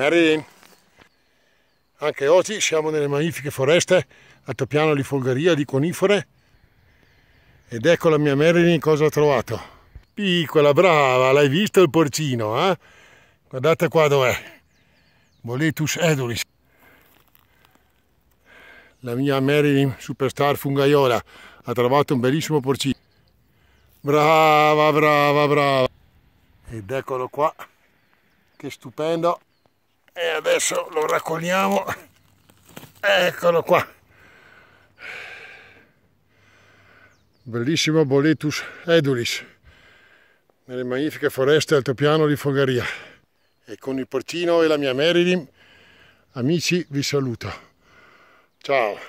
Marin, anche oggi siamo nelle magnifiche foreste altopiano di folgaria, di conifere ed ecco la mia Marilyn cosa ho trovato. Piccola, brava, l'hai visto il porcino, eh? Guardate qua dov'è. Boletus edulis. La mia Marilyn superstar fungaiola ha trovato un bellissimo porcino. Brava, brava, brava. Ed eccolo qua. Che stupendo e adesso lo raccogliamo eccolo qua bellissimo Boletus edulis nelle magnifiche foreste altopiano di Fogaria e con il porcino e la mia Marilyn amici vi saluto ciao